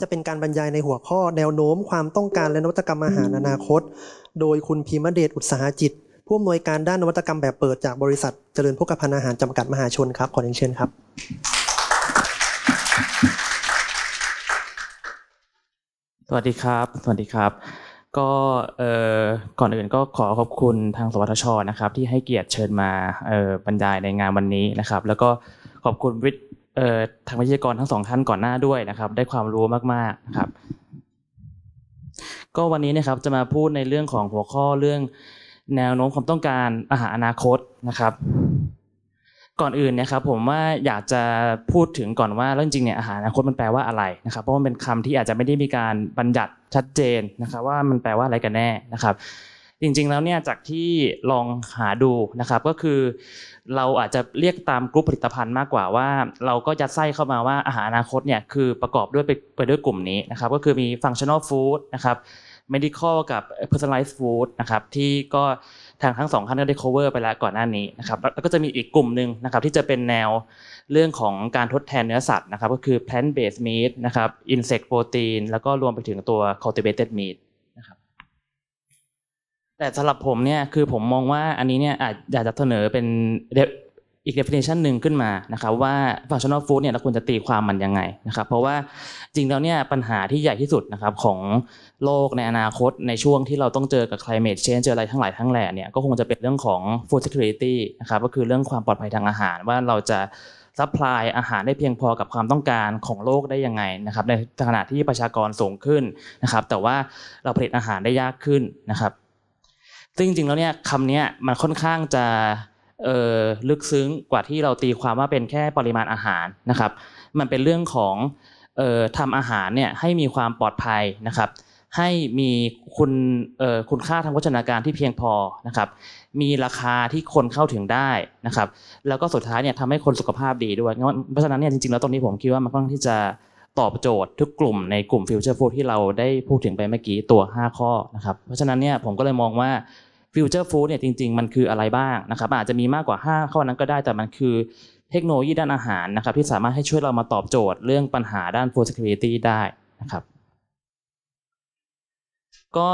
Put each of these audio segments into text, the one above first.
จะเป็นการบรรยายในหัวข้อ แนวโน้มความต้องการและนวัตกรรมอาหารอนาคต โดยคุณพีมเดชอุตสาหจิตผู้อำนวยการด้านนวัตกรรมแบบเปิดจากบริษัท เจริญพกภั์อาหารจำกัดมหาชนครับขอเชิญครับสวัสดีครับ สวัสดีครับก็เอ่อก่อนอื่นก็ขอขอบคุณทาง สวทชนะครับ ที่ให้เกียรติเชิญมาบรรยายในงานวันนี้นะครับ แล้วก็ขอบคุณวิททางวิทยากรทั้งสองท่านก่อนหน้าด้วยนะครับ ได้ความรู้มากๆนะครับ ก็วันนี้นะครับ จะมาพูดในเรื่องของหัวข้อเรื่อง แนวโน้มความต้องการอาหารอนาคตนะครับ ก่อนอื่นนะครับผมว่าอยากจะพูดถึงก่อนว่าเรื่องจริงเนี่ยอาหารอนาคตมันแปลว่าอะไรนะครับ เพราะมันเป็นคำที่อาจจะไม่ได้มีการบัญญัติชัดเจนนะครับว่ามันแปลว่าอะไรกันแน่นะครับจริงๆแล้วเนี่ยจากที่ลองหาดูนะครับก็คือเราอาจจะเรียกตามกลุ่มผลิตภัณฑ์มากกว่าว่าเราก็จะใไส้เข้ามาว่าอาหารอนาคตเนี่ยคือประกอบด้วยไปด้วยกลุ่มนี้นะครับก็คือมี functional food นะครับ medical กับ personalized food นะครับที่ก็ทางทั้งสองท่านก็ได้ cover ไปแล้วก่อนหน้านี้นะครับแล้วก็จะมีอีกกลุ่มหนึ่งนะครับที่จะเป็นแนวเรื่องของการทดแทนเนื้อสัตว์นะครับก็คือ plant based meat นะครับ insect protein แล้วก็รวมไปถึงตัว cultivated meat แต่สำหรับผมเนี่ยคือผมมองว่าอันนี้เนี่ยอาจอยากจะเสนอเป็นอีก definition หนึ่งขึ้นมานะครับ ว่า functional food เนี่ยเราควรจะตีความมันยังไงนะครับ เพราะว่าจริงแล้วเนี่ยปัญหาที่ใหญ่ที่สุดนะครับของโลกในอนาคตในช่วงที่เราต้องเจอกับ climate change เจออะไรทั้งหลายทั้งแหล่เนี่ยก็คงจะเป็นเรื่องของ food security นะครับก็คือเรื่องความปลอดภัยทางอาหารว่าเราจะซัพพลายอาหารได้เพียงพอกับความต้องการของโลกได้ยังไงนะครับในขณะที่ประชากรสูงขึ้นนะครับ แต่ว่าเราผลิตอาหารได้ยากขึ้นนะครับซึ่งจริงๆแล้วเนี่ยคำนี้มันค่อนข้างจะลึกซึ้งกว่าที่เราตีความว่าเป็นแค่ปริมาณอาหารนะครับ มันเป็นเรื่องของทำอาหารเนี่ยให้มีความปลอดภัยนะครับให้มีคุณคุณค่าทางวัฒนาการที่เพียงพอนะครับมีราคาที่คนเข้าถึงได้นะครับแล้วก็สุดท้ายเนี่ยทำให้คนสุขภาพดีด้วย เพราะฉะนั้นเนี่ยจริง ๆ แล้วตรงนี้ผมคิดว่ามันต้อ้งที่จะตอบโจทย์ทุกกลุ่มในกลุ่มฟิวเจอร์ฟู้ดที่เราได้พูดถึงไปเมื่อกี้ตัว 5 ข้อนะครับเพราะฉะนั้นเนี่ยผมก็เลยมองว่าฟิวเจอร์ฟู้ดเนี่ยจริงๆมันคืออะไรบ้างนะครับอาจจะมีมากกว่า 5 ข้อนั้นก็ได้แต่มันคือเทคโนโลยีด้านอาหารนะครับ ที่สามารถให้ช่วยเรามาตอบโจทย์เรื่องปัญหาด้านโ o ร d s ค c u ิตี้ได้นะครับ ก็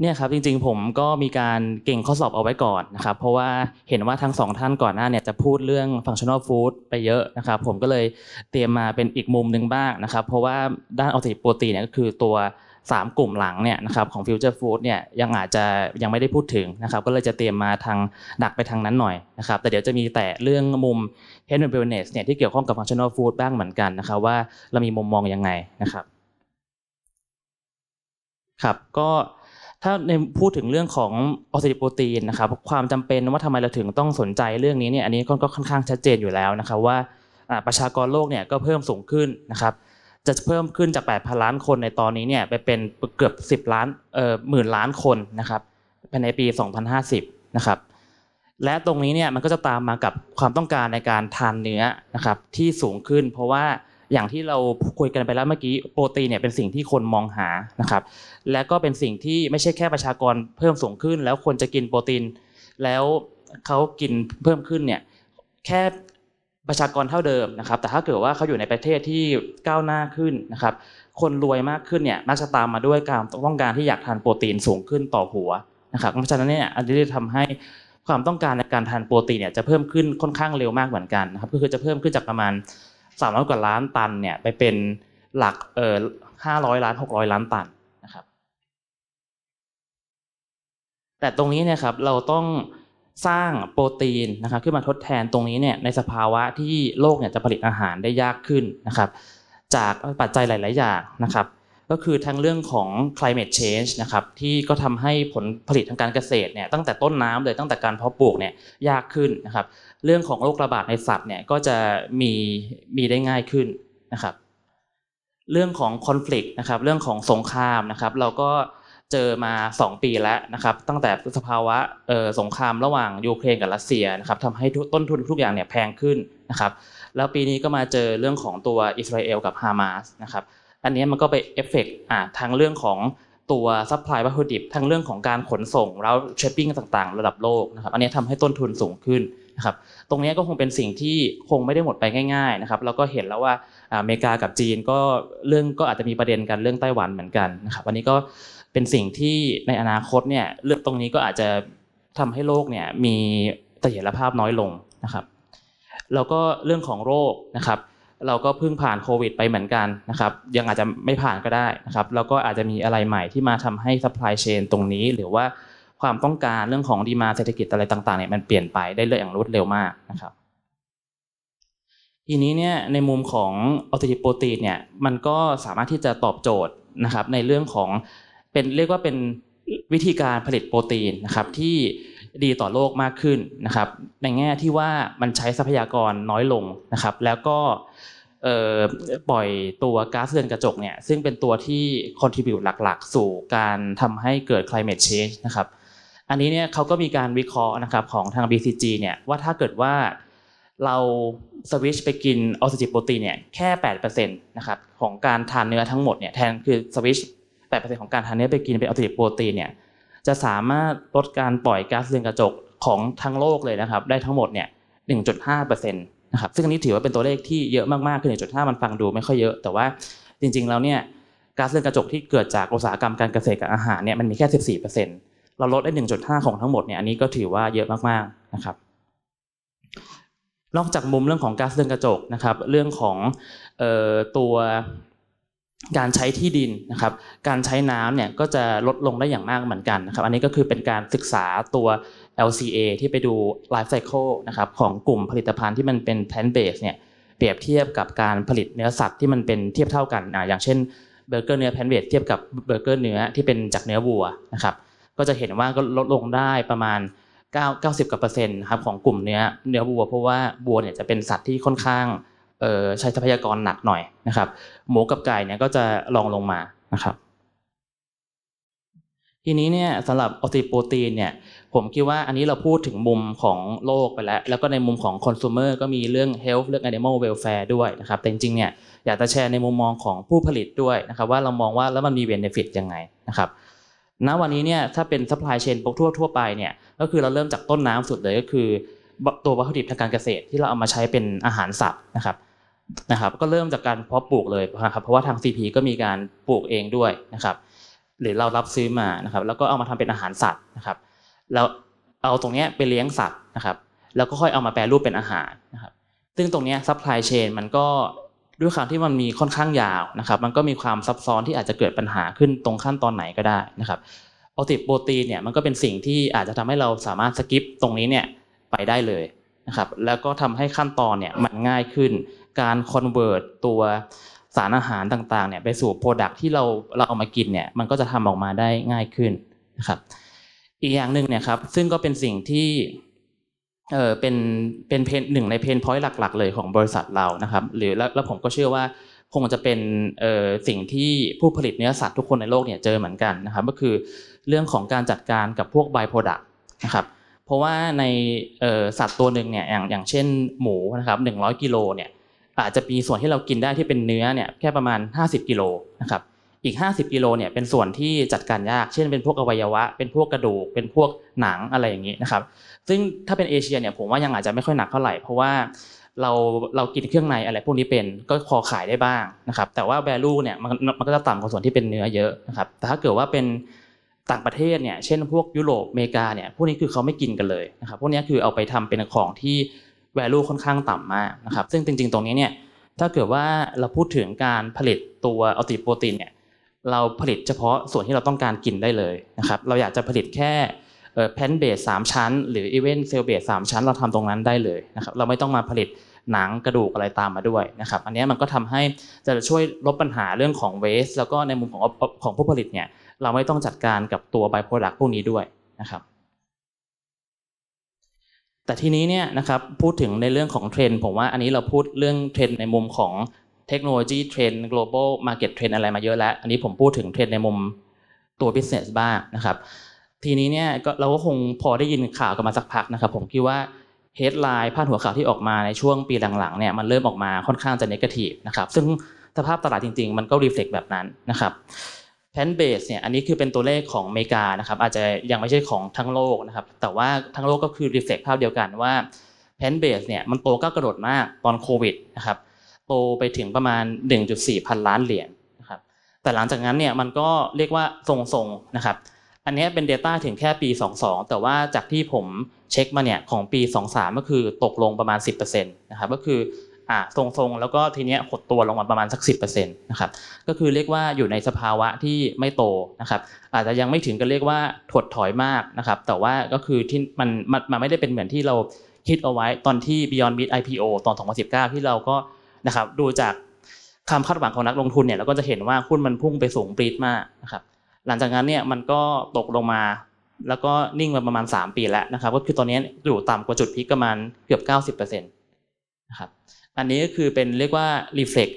เนี่ยครับจริงๆผมก็มีการเก่งข้อสอบเอาไว้ก่อนนะครับ เพราะว่าเห็นว่าทั้งสองท่านก่อนหน้าเนี่ยจะพูดเรื่องฟังชั่นอลฟู้ดไปเยอะนะครับผมก็เลยเตรียมมาเป็นอีกมุมหนึ่งบ้างนะครับ เพราะว่าด้านออติโปรตีนเนี่ยก็คือตัว3กลุ่มหลังเนี่ยนะครับของฟิวเจอร์ฟู้ดเนี่ยยังอาจจะยังไม่ได้พูดถึงนะครับ ก็เลยจะเตรียมมาทางดักไปทางนั้นหน่อย นะครับ แต่เดี๋ยวจะมีแต่เรื่องมุมเฮนเ t อร์เบ e l l เนี่ยที่เกี่ยวข้องกับฟังชั่นอลฟู้ดบ้างเหมือนกันนะครับ ว่าเรามีมุมมองยังไงนะครับ ครับก็ถ้าในพูดถึงเรื่องของออสติโปรตีนนะครับความจำเป็นว่าทำไมเราถึงต้องสนใจเรื่องนี้เนี่ยอันนี้ก็ค่อนข้างชัดเจนอยู่แล้วนะครับว่าประชากรโลกเนี่ยก็เพิ่มสูงขึ้นนะครับจะเพิ่มขึ้นจาก8,000ล้านคนในตอนนี้เนี่ยไปเป็นเกือบ10 ล้านเอ่อหมื่นล้านคนนะครับภายในปี 2050 นะครับและตรงนี้เนี่ยมันก็จะตามมากับความต้องการในการทานเนื้อนะครับที่สูงขึ้น เพราะว่าอย่างที่เราคุยกันไปแล้วเมื่อกี้โปรตีนเนี่ยเป็นสิ่งที่คนมองหานะครับ และก็เป็นสิ่งที่ไม่ใช่แค่ประชากรเพิ่มสูงขึ้น แล้วคนจะกินโปรตีนแล้วเขากินเพิ่มขึ้นเนี่ยแค่ประชากรเท่าเดิมนะครับ แต่ถ้าเกิดว่าเขาอยู่ในประเทศที่ก้าวหน้าขึ้นนะครับ คนรวยมากขึ้นเนี่ยมักจะตามมาด้วยการต้องการที่อยากทานโปรตีนสูงขึ้นต่อหัวนะครับ เพราะฉะนั้นเนี่ยอันนี้จะทำให้ความต้องการในการทานโปรตีนเนี่ยจะเพิ่มขึ้นค่อนข้างเร็วมากเหมือนกันนะครับก็คือจะเพิ่มขึ้นจากประมาณ300กว่าล้านตันเนี่ย ไปเป็นหลักเอ่อ500ล้าน600ล้านตันนะครับ แต่ตรงนี้เนี่ยครับเราต้องสร้างโปรตีนนะครับขึ้นมาทดแทนตรงนี้เนี่ยในสภาวะที่โลกเนี่ยจะผลิตอาหารได้ยากขึ้นนะครับ จากปัจจัยหลาย ๆ อย่างนะครับ ก็คือทั้งเรื่องของ climate change นะครับ ที่ก็ทำให้ผลผลิตทางการเกษตรเนี่ยตั้งแต่ต้นน้ำเลยตั้งแต่การเพาะปลูกเนี่ยยากขึ้นนะครับ เรื่องของโรคระบาดในสัตว์เนี่ยก็จะมีมีได้ง่ายขึ้นนะครับ เรื่องของ conflict นะครับเรื่องของสงครามนะครับ เราก็เจอมา 2 ปีแล้วนะครับตั้งแต่สภาวะสงครามระหว่างยูเครนกับรัสเซียนะครับทำให้ต้นทุนทุกอย่างเนี่ยแพงขึ้นนะครับแล้วปีนี้ก็มาเจอเรื่องของตัวอิสราเอลกับฮามาสนะครับอันนี้มันก็ไปเอฟเฟกต์ทางเรื่องของตัวซัพพลายวัตถุดิบทางเรื่องของการขนส่งแล้วเชฟปิ้งต่างๆ ระดับโลกนะครับอันนี้ทำให้ต้นทุนสูงขึ้นนะครับตรงนี้ก็คงเป็นสิ่งที่คงไม่ได้หมดไปง่ายๆนะครับแล้วก็เห็นแล้วว่าอเมริกากับจีนก็เรื่องก็อาจจะมีประเด็นกันเรื่องไต้หวันเหมือนกันนะครับวันนี้ก็เป็นสิ่งที่ในอนาคตเนี่ยเลือกตรงนี้ก็อาจจะทำให้โลกเนี่ยมีเสถียรภาพน้อยลงนะครับแล้วก็เรื่องของโรคนะครับ เราก็เพิ่งผ่านโควิด ไปเหมือนกันนะครับ ยังอาจจะไม่ผ่านก็ได้นะครับแล้วก็อาจจะมีอะไรใหม่ที่มาทำให้ซัพพลายเชนตรงนี้หรือว่าความต้องการเรื่องของดีมาเศรษฐกิจอะไรต่างๆเนี่ยมันเปลี่ยนไปได้เลยอย่างรวดเร็วมากนะครับ ทีนี้เนี่ยในมุมของออสติโปรตีนเนี่ยมันก็สามารถที่จะตอบโจทย์นะครับในเรื่องของเป็นเรียกว่าเป็นวิธีการผลิตโปรตีนนะครับที่ดีต่อโลกมากขึ้นนะครับ ในแง่ที่ว่ามันใช้ทรัพยากรน้อยลงนะครับ แล้วก็ปล่อยตัวก๊าซเรือนกระจกเนี่ยซึ่งเป็นตัวที่คอนทริบิวหลักๆสู่การทำให้เกิด climate change นะครับอันนี้เนี่ยเขาก็มีการวิเคราะห์นะครับของทาง BCG เนี่ยว่าถ้าเกิดว่าเราสวิชไปกินออสซิจิโปรตีนเนี่ยแค่8%นะครับของการทานเนื้อทั้งหมดเนี่ยแทนคือสวิชแเ8%ของการทานเนื้อไปกินเป็นอัลติโปรตีนเนี่ยจะสามารถลดการปล่อยก๊าซเรือนกระจกของทั้งโลกเลยนะครับ ได้ทั้งหมดเนี่ย 1.5%นตนะครับซึ่งอันนี้ถือว่าเป็นตัวเลขที่เยอะมากๆ คือ 1.5 มันฟังดูไม่ค่อยเยอะแต่ว่าจริงๆ แล้วเนี่ยก๊าซเรือนกระจกที่เกิดจากอุตสาหกรรมการเกษตรกับอาหารเนี่ยมันมีแค่ 14%เปอร์์เเซ็นตราลดได้ 1.5 ของทั้งหมดเนี่ยอันนี้ก็ถือว่าเยอะมากๆ นะครับ นอกจากมุมเรื่องของก๊าซเรือนกระจกนะครับ เรื่องของตัวการใช้ที่ดินนะครับ การใช้น้ำเนี่ยก็จะลดลงได้อย่างมากเหมือนกันนะครับ อันนี้ก็คือเป็นการศึกษาตัว LCA ที่ไปดู life cycle นะครับของกลุ่มผลิตภัณฑ์ที่มันเป็น plant based เนี่ยเปรียบเทียบกับการผลิตเนื้อสัตว์ที่มันเป็นเทียบเท่ากันนะอย่างเช่นเบอร์เกอร์เนื้อแพนเบสเทียบกับเบอร์เกอร์เนื้อที่เป็นจากเนื้อวัวนะครับก็จะเห็นว่าก็ลดลงได้ประมาณ9 90กว่าเปอร์เซ็นต์ครับของกลุ่มเนื้อเนื้อวัว เพราะว่าวัวเนี่ยจะเป็นสัตว์ที่ค่อนข้างใช้ทรัพยากรหนักหน่อยนะครับ หมูกับไก่เนี่ยก็จะรองลงมานะครับ ทีนี้เนี่ยสำหรับออติโปรตีนเนี่ย ผมคิดว่าอันนี้เราพูดถึงมุมของโลกไปแล้ว แล้วก็ในมุมของคอน sumer ก็มีเรื่อง health เรื่อง animal welfare ด้วยนะครับแต่จริงเนี่ยอยากจะแชร์ในมุมมองของผู้ผลิตด้วยนะครับ ว่าเรามองว่าแล้วมันมี benefit ยังไงนะครับณวันนี้เนี่ยถ้าเป็น supply chain ปกทั่วทั่วไปเนี่ย ก็คือเราเริ่มจากต้นน้ำสุดเลยก็คือตัววัตถุดิบทางการเกษตร ที่เราเอามาใช้เป็นอาหารสัตว์นะครับนะครับก็เริ่มจากการเพาะปลูกเลยนะครับเพราะว่าทาง CP ก็มีการปลูกเองด้วยนะครับ หรือเรารับซื้อมานะครับ แล้วก็เอามาทำเป็นอาหารสัตว์นะครับแล้วเอาตรงนี้ไปเลี้ยงสัตว์นะครับ แล้วก็ค่อยเอามาแปลรูปเป็นอาหารนะครับซึ่งตรงนี้ซัพพลายเชนมันก็ด้วยความที่มันมีค่อนข้างยาวนะครับ มันก็มีความซับซ้อนที่อาจจะเกิดปัญหาขึ้น ตรงขั้นตอนไหนก็ได้นะครับเอาติดโปรตีนเนี่ยมันก็เป็นสิ่งที่อาจจะทำให้เราสามารถสกิปตรงนี้เนี่ยไปได้เลยนะครับ แล้วก็ทำให้ขั้นตอนเนี่ยมันง่ายขึ้นการคอนเวิร์ตตัวสารอาหารต่างๆเนี่ยไปสู่โปรดักที่เราเราเอามากินเนี่ยมันก็จะทำออกมาได้ง่ายขึ้นนะครับ อีกอย่างหนึ่งเนี่ยครับซึ่งก็เป็นสิ่งที่เออเป็นเป็นเพนหนึ่งในเพนพอยต์หลักๆเลยของบริษัทเรานะครับ หรือแล้วผมก็เชื่อว่าคงจะเป็นเอ่อสิ่งที่ผู้ผลิตเนื้อสัตว์ทุกคนในโลกเนี่ยเจอเหมือนกันนะครับก็คือเรื่องของการจัดการกับพวกไบโปรดักต์นะครับ เพราะว่าในเออ่สัตว์ตัวหนึ่งเนี่ยอย่างอย่างเช่น หมูนะครับหนึ่งร้อยกิโลเนี่ยอาจจะมีส่วนที่เรากินได้ที่เป็นเนื้อเนี่ยแค่ประมาณ 50 กิโลนะครับอีก 50 กิโลเนี่ยเป็นส่วนที่จัดการยาก เช่น เป็นพวกอวัยวะ เป็นพวกกระดูกเป็นพวกหนังอะไรอย่างนี้นะครับซึ่งถ้าเป็นเอเชียเนี่ยผมว่ายังอาจจะไม่ค่อยหนักเท่าไหร่เพราะว่าเราเรากินเครื่องในอะไรพวกนี้เป็นก็พอขายได้บ้างนะครับแต่ว่าแวลูเนี่ยมันมันก็จะต่ำกว่าส่วนที่เป็นเนื้อเยอะนะครับแต่ถ้าเกิดว่าเป็นต่างประเทศเนี่ยเช่น พวกยุโรปอเมริกาเนี่ยพวกนี้คือเขาไม่กินกันเลยนะครับพวกนี้คือเอาไปทำเป็นของที่ value ค่อนข้างต่ำมากนะครับ ซึ่งจริงๆ ตรงนี้เนี่ยถ้าเกิดว่าเราพูดถึงการผลิตตัวอัลติโปรตีนเนี่ยเราผลิตเฉพาะส่วนที่เราต้องการกินได้เลยนะครับ เราอยากจะผลิตแค่แพนเบสสามชั้น หรืออีเวนเซลเบสสามชั้น เราทำตรงนั้นได้เลยนะครับเราไม่ต้องมาผลิตหนังกระดูกอะไรตามมาด้วยนะครับ อันนี้มันก็ทำให้จะช่วยลดปัญหาเรื่องของเวสแล้วก็ในมุมของของผู้ผลิตเนี่ยเราไม่ต้องจัดการกับตัวไบโปรดักต์พวกนี้ด้วยนะครับแต่ทีนี้เนี่ยนะครับพูดถึงในเรื่องของเทรนด์ผมว่าอันนี้เราพูดเรื่องเทรนด์ในมุมของเทคโนโลยีเทรนด์ global market เทรนด์อะไรมาเยอะแล้ว อันนี้ผมพูดถึงเทรนด์ในมุมตัว business บ้างนะครับทีนี้เนี่ยเราก็คงพอได้ยินข่าวกันมาสักพักนะครับผมคิดว่า headline พาดหัวข่าวที่ออกมาในช่วงปีหลังๆเนี่ยมันเริ่มออกมาค่อนข้างจะ negative นะครับซึ่งสภาพตลาดจริงๆ มันก็รีเฟล็กแบบนั้นนะครับแพนเบสเนี่ยอันนี้คือเป็นตัวเลขของอเมริกานะครับอาจจะยังไม่ใช่ของทั้งโลกนะครับแต่ว่าทั้งโลกก็คือรีเฟกซกภาพเดียวกันว่าแพนเบสเนี่ยมันโตก็กระโดดมากตอนโควิดนะครับโตไปถึงประมาณ1.4พันล้านเหรียญนะครับแต่หลังจากนั้นเนี่ยมันก็เรียกว่าทรงๆนะครับอันนี้เป็น Data ถึงแค่ปี22แต่ว่าจากที่ผมเช็คมาเนี่ยของปี23ก็คือตกลงประมาณ 10%นะครับก็คือทรงๆ แล้วก็ทีเนี้ยหดตัวลงมาประมาณสัก10%นะครับ ก็คือเรียกว่าอยู่ในสภาวะที่ไม่โตนะครับ อาจจะยังไม่ถึงก็เรียกว่าถดถอยมากนะครับ แต่ว่าก็คือที่มันมันไม่ได้เป็นเหมือนที่เราคิดเอาไว้ตอนที่ Beyond Meat IPO ตอน 2019 ที่เราก็นะครับดูจากคำคาดหวังของนักลงทุนเนี่ยเราก็จะเห็นว่าหุ้นมันพุ่งไปสูงปรีดมากนะครับ หลังจากนั้นเนี่ยมันก็ตกลงมา แล้วก็นิ่งมาประมาณ 3 ปีแล้วนะครับ ก็คือตอนนี้อยู่ต่ำกว่าจุดพีคประมาณเกือบ90%นะครับอันนี้ก็คือเป็นเรียกว่ารีเฟล็ก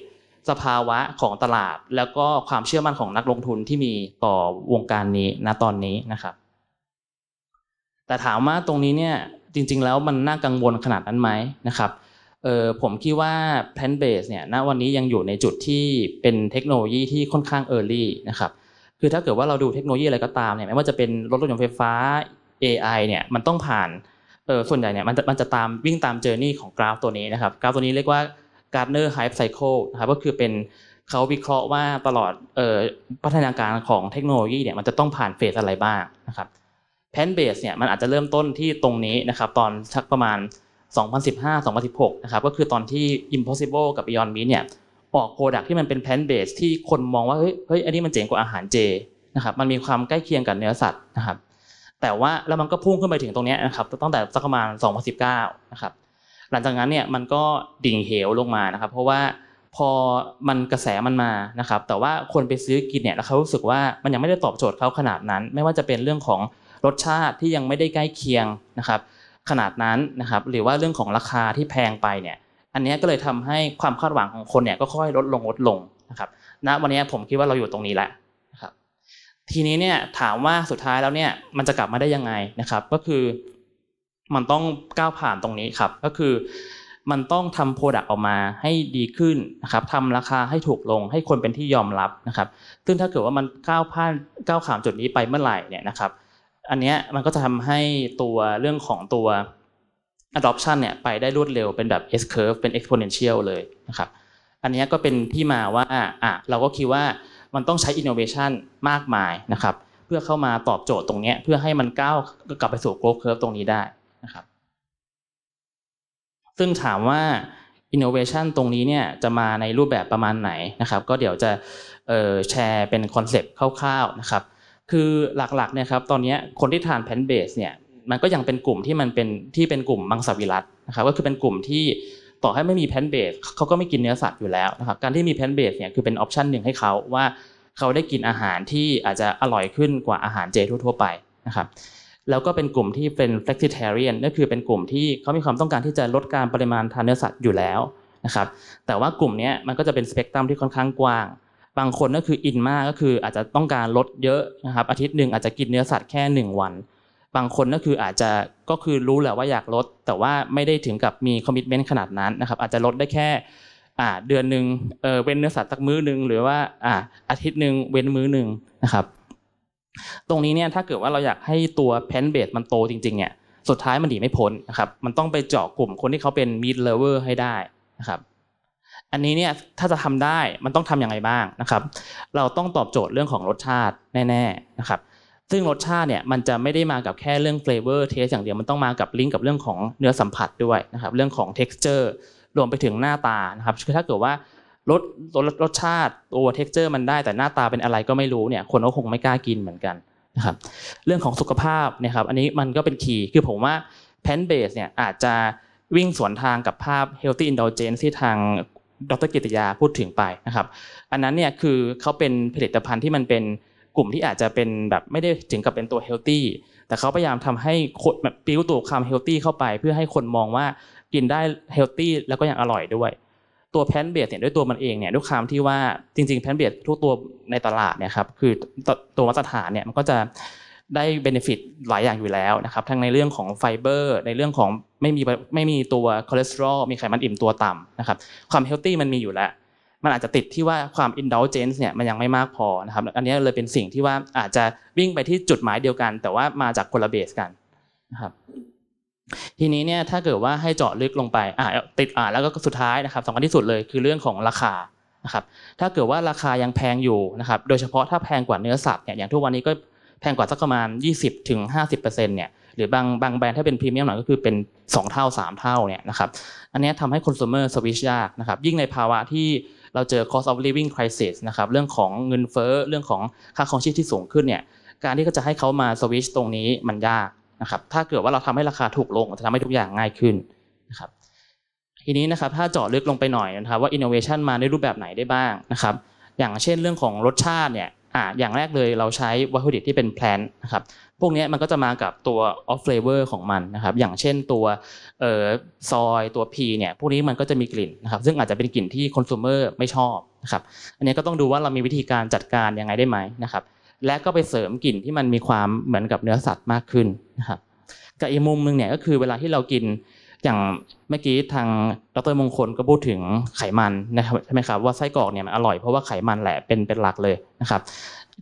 สภาวะของตลาด แล้วก็ความเชื่อมั่นของนักลงทุนที่มีต่อวงการนี้ณตอนนี้นะครับ แต่ถามว่าตรงนี้เนี่ยจริงๆ แล้วมันน่ากังวลขนาดนั้นไหมนะครับเออผมคิดว่า plant b a s e เนี่ยณวันนี้ยังอยู่ในจุดที่เป็นเทคโนโลยีที่ค่อนข้าง early นะครับคือถ้าเกิดว่าเราดูเทคโนโลยีอะไรก็ตามเนี่ยไม่ว่าจะเป็นรถรถยนต์ไฟฟ้า AI เนี่ยมันต้องผ่านเออส่วนใหญ่เนี่ยมันจะมันจะตามวิ่งตามเจอร์นี่ของกราฟตัวนี้นะครับกราฟตัวนี้เรียกว่า g a r t n e r Hype Cycle นะครับก็คือเป็นเขาวิเคราะห์ว่าตลอดเอ่อพัฒนาการของเทคโนโลยีเนี่ยมันจะต้องผ่านเฟสอะไรบ้างนะครับแพนเบสเนี่ยมันอาจจะเริ่มต้นที่ตรงนี้นะครับตอนชักประมาณ2015-2016นะครับก็คือตอนที่ Impossible กับ Beyond Meat เนี่ยออกโปรดักที่มันเป็นแพนเบสที่คนมองว่าเฮ้ยเฮ้ยอันนี้มันเจ๋งกว่าอาหารเจนะครับมันมีความใกล้เคียงกับเนื้อสัตว์นะครับแต่ว่าแล้วมันก็พุ่งขึ้นไปถึงตรงนี้นะครับตั้งแต่สักประมาณ2019นะครับหลังจากนั้นเนี่ยมันก็ดิ่งเหวลงมานะครับเพราะว่าพอมันกระแสมันมานะครับแต่ว่าคนไปซื้อกินเนี่ยแล้วเขารู้สึกว่ามันยังไม่ได้ตอบโจทย์เขาขนาดนั้น ไม่ว่าจะเป็นเรื่องของรสชาติที่ยังไม่ได้ใกล้เคียงนะครับขนาดนั้นนะครับหรือว่าเรื่องของราคาที่แพงไปเนี่ยอันนี้ก็เลยทำให้ความคาดหวังของคนเนี่ยก็ค่อยลดลงลดลงนะครับ ณวันนี้ผมคิดว่าเราอยู่ตรงนี้แหละทีนี้เนี่ยถามว่าสุดท้ายแล้วเนี่ย มันจะกลับมาได้ยังไงนะครับ ก็คือมันต้องก้าวผ่านตรงนี้ครับ ก็คือมันต้องทำโปรดักต์ออกมาให้ดีขึ้นนะครับทำราคาให้ถูกลงให้คนเป็นที่ยอมรับนะครับ ซึ่งถ้าเกิดว่ามันก้าวผ่านก้าวข้ามจุดนี้ไปเมื่อไหร่เนี่ยนะครับ อันเนี้ยมันก็จะทำให้ตัวเรื่องของตัว adoption เนี่ยไปได้รวดเร็วเป็นแบบ S curve เป็น exponential เลยนะครับ อันนี้ก็เป็นที่มาว่าอ่ะเราก็คิดว่ามันต้องใช้อินโนเวชันมากมายนะครับ เพื่อเข้ามาตอบโจทย์ตรงนี้เพื่อให้มันก้าวกลับไปสู่โกลด์เคิร์ฟตรงนี้ได้นะครับ ซึ่งถามว่าอินโนเวชันตรงนี้เนี่ยจะมาในรูปแบบประมาณไหนนะครับ ก็เดี๋ยวจะแชร์เป็นคอนเซปต์คร่าวๆนะครับคือหลักๆเนี่ยครับตอนนี้คนที่ทานแพนเบสเนี่ยมันก็ยังเป็นกลุ่มที่มันเป็นที่เป็นกลุ่มมังสวิรัตนะครับ ก็คือเป็นกลุ่มที่ต่อให้ไม่มีแพนเบสเขาก็ไม่กินเนื้อสัตว์อยู่แล้วนะครับ การที่มีแพนเบสเนี่ยคือเป็นออปชันหนึ่งให้เขาว่าเขาได้กินอาหารที่อาจจะอร่อยขึ้นกว่าอาหารเจทั่วไปนะครับ แล้วก็เป็นกลุ่มที่เป็น flexitarian ่นคือเป็นกลุ่มที่เขามีความต้องการที่จะลดการปริมาณทานเนื้อสัตว์อยู่แล้วนะครับ แต่ว่ากลุ่มนี้มันก็จะเป็นสเปกตรัมที่ค่อนข้างกว้าง บางคนก็คืออินมากก็คืออาจจะต้องการลดเยอะนะครับอาทิตย์หนึ่งอาจจะกินเนื้อสัตว์แค่1วันบางคนก็คืออาจจะก็คือรู้แหละว่าอยากลดแต่ว่าไม่ได้ถึงกับมีคอมมิชเมนต์ขนาดนั้นนะครับ อาจจะลดได้แค่เดือนหนึ่งเว้นเนื้อสัตว์สักมื้อหนึ่งหรือว่าอาทิตย์หนึ่งเว้นมื้อหนึ่งนะครับ ตรงนี้เนี่ยถ้าเกิดว่าเราอยากให้ตัวแพนเบดมันโตจริงๆเนี่ยสุดท้ายมันหนีไม่พ้นนะครับมันต้องไปเจาะกลุ่มคนที่เขาเป็นมิดเลเวอร์ให้ได้นะครับ อันนี้เนี่ยถ้าจะทำได้มันต้องทํอย่างไรบ้างนะครับ เราต้องตอบโจทย์เรื่องของรสชาติแน่ ๆ นะครับซึ่งรสชาติเนี่ยมันจะไม่ได้มากับแค่เรื่อง flavor taste อย่างเดียวมันต้องมากับลิงก์กับเรื่องของเนื้อสัมผัสด้วยนะครับเรื่องของ texture รวมไปถึงหน้าตานะครับคือถ้าเกิดว่ารสรสรสชาติตัว texture มันได้แต่หน้าตาเป็นอะไรก็ไม่รู้เนี่ย คนก็คงไม่กล้ากินเหมือนกันนะครับเรื่องของสุขภาพนะครับ อันนี้มันก็เป็นคีย์คือผมว่าแพนเบสเนี่ยอาจจะวิ่งสวนทางกับภาพ healthy indulgence ที่ทางดรกิตยาพูดถึงไปนะครับอันนั้นเนี่ยคือเขาเป็นผลิตภัณฑ์ที่มันเป็นกลุ่มที่อาจจะเป็นแบบไม่ได้ถึงกับเป็นตัวเฮลตี้แต่เขาพยายามทำให้คนแบบปิ้วตัวคำเฮลตี้เข้าไป เพื่อให้คนมองว่ากินได้เฮลตี้แล้วก็ยังอร่อยด้วย ตัวแพนเบดเนี่ยด้วยตัวมันเองเนี่ยด้วยความที่ว่าจริงๆแพนเบดทุกตัวในตลาดเนี่ยครับคือตัวมาตรฐานเนี่ยมันก็จะได้เบนฟิตหลายอย่างอยู่แล้วนะครับทั้งในเรื่องของไฟเบอร์ในเรื่องของไม่มีไม่มีตัวคอเลสเตอรอลมีไขมันอิ่มตัวต่ำนะครับความเฮลตี้มันมีอยู่แล้วมันอาจจะติดที่ว่าความ indulgence เนี่ยมันยังไม่มากพอนะครับ อันนี้เลยเป็นสิ่งที่ว่าอาจจะวิ่งไปที่จุดหมายเดียวกันแต่ว่ามาจากคนละเบสกันนะครับทีนี้เนี่ยถ้าเกิดว่าให้เจาะลึกลงไปอ่าติดอ่าแล้วก็สุดท้ายนะครับสำคัญที่สุดเลยคือเรื่องของราคานะครับ ถ้าเกิดว่าราคายังแพงอยู่นะครับโดยเฉพาะถ้าแพงกว่าเนื้อสัตว์เนี่ยอย่าง ทุกวันนี้ก็แพงกว่าสักประมาณ20-50%ถึงเนี่ยหรือบางบางแบรนด์ถ้าเป็นพรีเมียมหน่อยก็คือเป็น2เท่า3เท่าเนี่ยนะครับอันนี้ทำให้คอน sumer switch ยากนะครับยิ่งในภาวะที่เราเจอ cost of living crisis นะครับเรื่องของเงินเฟ้อเรื่องของค่าครองชีพที่สูงขึ้นเนี่ยการที่จะให้เขามาสวิชตรงนี้มันยากนะครับถ้าเกิดว่าเราทำให้ราคาถูกลงจะทำให้ทุกอย่างง่ายขึ้นนะครับทีนี้นะครับถ้าเจาะลึกลงไปหน่อยนะครับว่า innovation มาในรูปแบบไหนได้บ้างนะครับ อย่างเช่นเรื่องของรสชาติเนี่ยอ่าอย่างแรกเลยเราใช้วัตถุดิบที่เป็นแพลนนะครับ พวกนี้มันก็จะมากับตัวออฟเฟลเวอร์ของมันนะครับ อย่างเช่นตัวเอ่อซอยตัวพีเนี่ย พวกนี้มันก็จะมีกลิ่นนะครับ ซึ่งอาจจะเป็นกลิ่นที่คอน sumer ไม่ชอบนะครับ อันนี้ก็ต้องดูว่าเรามีวิธีการจัดการยังไงได้ไหมนะครับ และก็ไปเสริมกลิ่นที่มันมีความเหมือนกับเนื้อสัตว์มากขึ้นนะครับกับอีกมุมหนึ่งเนี่ยก็คือเวลาที่เรากินอย่างเมื่อกี้ทางดรมงคลก็พูดถึงไขมันนะครับใช่ไหมครับว่าไส้กรอกเนี่ยมันอร่อยเพราะว่าไขมันแหละเป็นเป็นหลักเลยนะครับ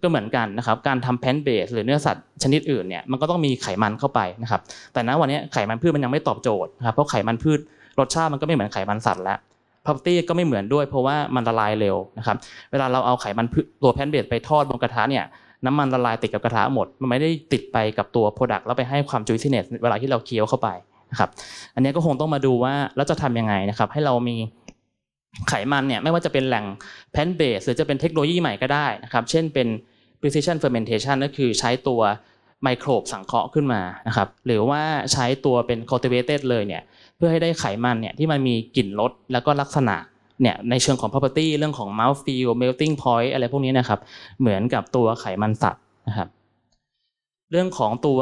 ก็เหมือนกันนะครับการทำแพนเบสหรือเนื้อสัตว์ชนิดอื่นเนี่ยมันก็ต้องมีไขมันเข้าไปนะครับแต่ณวันนี้ไขมันพืชมันยังไม่ตอบโจทย์นะครับเพราะไขมันพืชรสชาติมันก็ไม่เหมือนไขมันสัตว์แล้วพาร์ตี้ก็ไม่เหมือนด้วยเพราะว่ามันละลายเร็วนะครับเวลาเราเอาไขมันพืชตัวแพนเบสไปทอดบนกระทะเนี่ยน้ำมันละลายติดกับกระทะหมด มันไม่ได้ติดไปกับตัวโปรดักต์แล้วไปให้ความจุ i c i n e s เวลาที่เราเคี้ยวเข้าไปะครับอันนี้ก็คงต้องมาดูว่าเราจะทํำยังไงนะครับ ให้เรามีไขมันเนี่ยไม่ว่าจะเป็นแหล่งแพนเบสหรือจะเป็นเทคโนโลยีใหม่ก็ได้นะครับ เช่นเป็น precision fermentation ก็คือใช้ตัวไมโครบสังเคราะห์ขึ้นมานะครับหรือว่าใช้ตัวเป็น cultivated เลยเนี่ย เพื่อให้ได้ไขมันเนี่ยที่มันมีกลิ่นรสแล้วก็ลักษณะเนี่ยในเชิงของ property เรื่องของ mouthfeel melting point อะไรพวกนี้นะครับ เหมือนกับตัวไขมันสัตว์นะครับเรื่องของตัว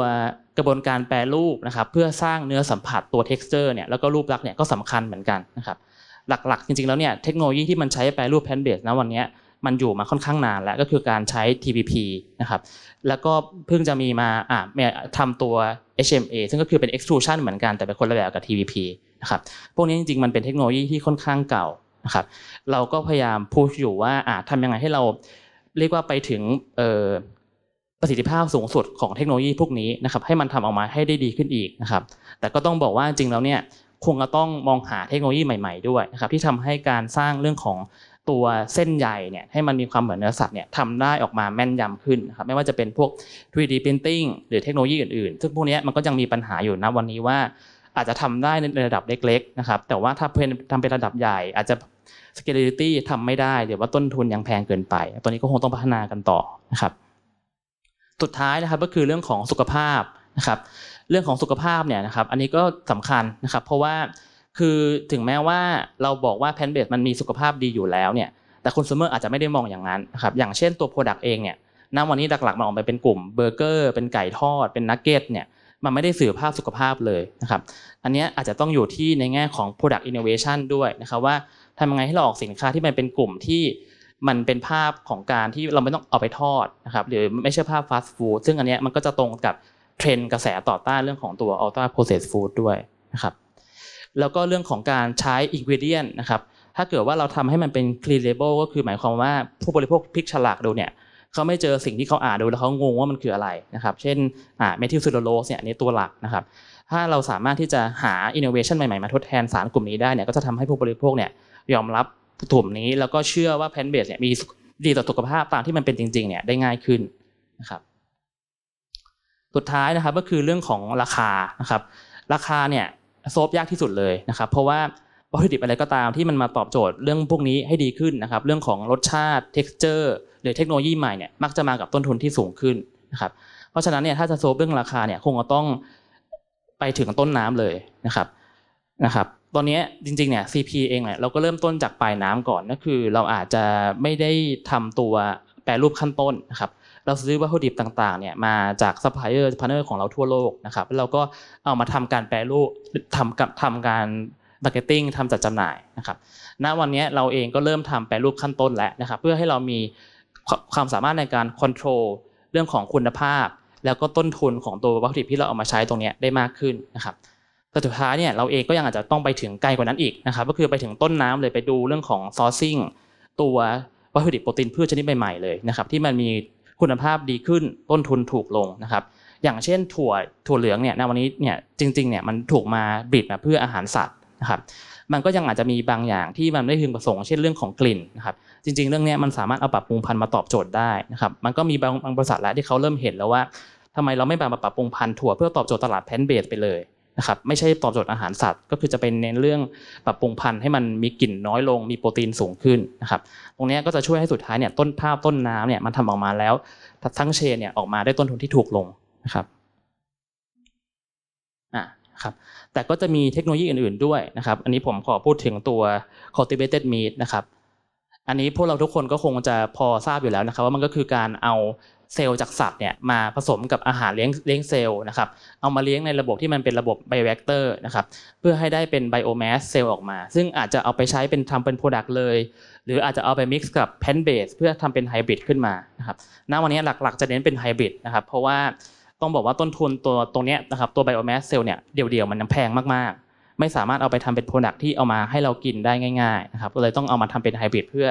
กระบวนการแปรรูปนะครับเพื่อสร้างเนื้อสัมผัสตัว texture เนี่ยแล้วก็รูปลักษณ์เนี่ยก็สำคัญเหมือนกันนะครับหลักๆ จริงๆแล้วเนี่ยเทคโนโลยีที่มันใช้แปรรูปแพนเบสนะวันนี้มันอยู่มาค่อนข้างนานแล้วก็คือการใช้ TPP นะครับแล้วก็เพิ่งจะมีมาอ่าทำตัว HMA ซึ่งก็คือเป็น extrusion เหมือนกันแต่เป็นคนละแบบกับ TPP นะครับพวกนี้จริงๆมันเป็นเทคโนโลยีที่ค่อนข้างเก่านะครับเราก็พยายามพูดอยู่ว่าอ่าทำยังไงให้เราเรียกว่าไปถึงเประสิทธิภาพสูงสุดของเทคโนโลยีพวกนี้นะครับให้มันทำออกมาให้ได้ดีขึ้นอีกนะครับ แต่ก็ต้องบอกว่าจริงแล้วเนี่ยคงจะต้องมองหาเทคโนโลยีใหม่ ๆด้วยนะครับ ที่ทำให้การสร้างเรื่องของตัวเส้นใยเนี่ยให้มันมีความเหมือนเนื้อสัตว์เนี่ยทำได้ออกมาแม่นยำขึ้นนะครับไม่ว่าจะเป็นพวก 3D printing หรือเทคโนโลยีอื่นๆซึ่งพวกนี้มันก็ยังมีปัญหาอยู่นะวันนี้ว่าอาจจะทำได้ในระดับเล็กๆนะครับแต่ว่าถ้าเ่อนทำเป็นระดับใหญ่อาจจะ scalability ทำไม่ได้เี๋ยวว่าต้นทุนยังแพงเกินไปตัวนี้ก็คงต้องพัฒนากันต่อนะครับสุดท้ายนะครับก็คือเรื่องของสุขภาพนะครับเรื่องของสุขภาพเนี่ยนะครับอันนี้ก็สำคัญนะครับเพราะว่าคือถึงแม้ว่าเราบอกว่าแพนเบสมันมีสุขภาพดีอยู่แล้วเนี่ย แต่คนซูเมอร์อาจจะไม่ได้มองอย่างนั้นนะครับอย่างเช่นตัวโปรดักต์เองเนี่ยณวันนี้หลักๆมันออกไปเป็นกลุ่มเบอร์เกอร์เป็นไก่ทอด เป็นนักเก็ตเนี่ยมันไม่ได้สื่อภาพสุขภาพเลยนะครับอันนี้อาจจะต้องอยู่ที่ในแง่ของ product innovation ด้วยนะครับว่าทำยังไงให้เราออกสินค้าที่มันเป็นกลุ่มที่มันเป็นภาพของการที่เราไม่ต้องเอาไปทอดนะครับหรือไม่ใช่ภาพฟาสต์ฟู้ดซึ่งอันนี้มันก็จะตรงกับเทรนกระแสต่อต้านเรื่องของตัวอัลตร้าโปรเซสฟู้ดด้วยนะครับแล้วก็เรื่องของการใช้อินกิเดียนนะครับถ้าเกิดว่าเราทำให้มันเป็นคลีนเลเบลก็คือหมายความว่าผู้บริโภคพลิกฉลากดูเนี่ยเขาไม่เจอสิ่งที่เขาอ่านดูแล้วเขางงว่ามันคืออะไรนะครับ เช่นอ่าเมทิลซูโดโลสเนี่ยนี่ตัวหลักนะครับ ถ้าเราสามารถที่จะหาอินโนเวชันใหม่ๆมาทดแทนสารกลุ่มนี้ได้เนี่ยก็จะทำให้ผู้บริโภคเนี่ยยอมรับถุ่มนี้แล้วก็เชื่อว่าแพนเบสเนี่ยมีดีต่อสุขภาพตามที่มันเป็นจริง ๆ เนี่ยได้ง่ายขึ้นนะครับ สุดท้ายนะครับก็คือเรื่องของราคานะครับ ราคาเนี่ยโซฟยากที่สุดเลยนะครับ เพราะว่าวัตถุดิบอะไรก็ตามที่มันมาตอบโจทย์เรื่องพวกนี้ให้ดีขึ้นนะครับ เรื่องของรสชาติเท็กเจอร์หรือเทคโนโลยีใหม่เนี่ยมักจะมากับต้นทุนที่สูงขึ้นนะครับ เพราะฉะนั้นเนี่ยถ้าจะโซฟเรื่องราคาเนี่ย คงจะต้องไปถึงต้นน้ำเลยนะครับนะครับตอนนี้จริงๆเนี่ย CP เองแหละเราก็เริ่มต้นจากปลายน้ำก่อนก็คือ เราอาจจะไม่ได้ทำตัวแปรรูปขั้นต้นนะครับเราซื้อวัตถุดิบต่าง ๆเนี่ยมาจากซัพพลายเออร์พาร์เนอร์ของเราทั่วโลกนะครับแล้วเราก็เอามาทำการแปรรูปทำกับทำการมาร์เก็ตติ้งทำจัดจำหน่ายนะครับณวันนี้เราเองก็เริ่มทำแปรรูปขั้นต้นแล้วนะครับเพื่อให้เรามีความสามารถในการควบคุมเรื่องของคุณภาพ แล้วก็ต้นทุนของตัววัตถุดิบที่เราเอามาใช้ตรงนี้ได้มากขึ้นนะครับแต่สุดท้ายเนี่ยเราเองก็ยังอาจจะต้องไปถึงไกลกว่านั้นอีกนะครับก็คือไปถึงต้นน้ำเลยไปดูเรื่องของซอร์ซิ่งตัววัตถุดิบโปรตีนพืชชนิดใหม่ๆเลยนะครับที่มันมีคุณภาพดีขึ้นต้นทุนถูกลงนะครับอย่างเช่นถั่วถั่วเหลืองเนี่ยในวันนี้เนี่ยจริงๆเนี่ยมันถูกมาบิดมาเพื่ออาหารสัตว์นะครับมันก็ยังอาจจะมีบางอย่างที่มันไม่พึงประสงค์เช่นเรื่องของกลิ่นนะครับจริงๆเรื่องนี้มันสามารถเอาปรับปรุงพันธุ์มาตอบโจทย์ได้นะครับมันก็มีบางบางบริษัทแล้วที่เขาเริ่มเห็นแล้วว่าทำไมเราไม่มาปรับปรุงพันธุ์ถั่วเพื่อตอบโจทย์ตลาดแพนเบสไปเลยนะครับไม่ใช่ตอบโจทย์อาหารสัตว์ ก็คือจะเป็นเน้นเรื่องปรับปรุงพันธุ์ให้มันมีกลิ่นน้อยลง มีโปรตีนสูงขึ้นนะครับ ตรงนี้ก็จะช่วยให้สุดท้ายเนี่ยต้นภ้าพต้นน้ำเนี่ยมันทำออกมาแล้วทั้งเชน เนี่ยออกมาได้ต้นทุนที่ถูกลงนะครับอ่ะครับ แต่ก็จะมีเทคโนโลยีอื่นๆ ด้วยนะครับ อันนี้ผมขอพูดถึงตัว cultivated meat นะครับอันนี้พวกเราทุกคนก็คงจะพอทราบอยู่แล้วนะครับว่ามันก็คือการเอาเซลล์จากสัตว์เนี่ยมาผสมกับอาหารเลี้ยงเลี้ยงเซลล์นะครับเอามาเลี้ยงในระบบที่มันเป็นระบบไบแวกเตอร์นะครับเพื่อให้ได้เป็นไบโอแมสเซลล์ออกมา ซึ่งอาจจะเอาไปใช้เป็นทำเป็นโปรดักต์เลย หรืออาจจะเอาไปมิกซ์กับแพนเบสเพื่อทำเป็นไฮบริดขึ้นมานะครับณวันนี้หลักๆจะเน้นเป็นไฮบริดนะครับเพราะว่าต้องบอกว่าต้นทุนตัวตรงนี้นะครับตัวไบโอแมสเซลล์เนี่ยเดี่ยวๆมันแพงมากๆไม่สามารถเอาไปทำเป็นโปรดักที่เอามาให้เรากินได้ง่ายๆนะครับก็เลยต้องเอามาทำเป็นไฮบริดเพื่อ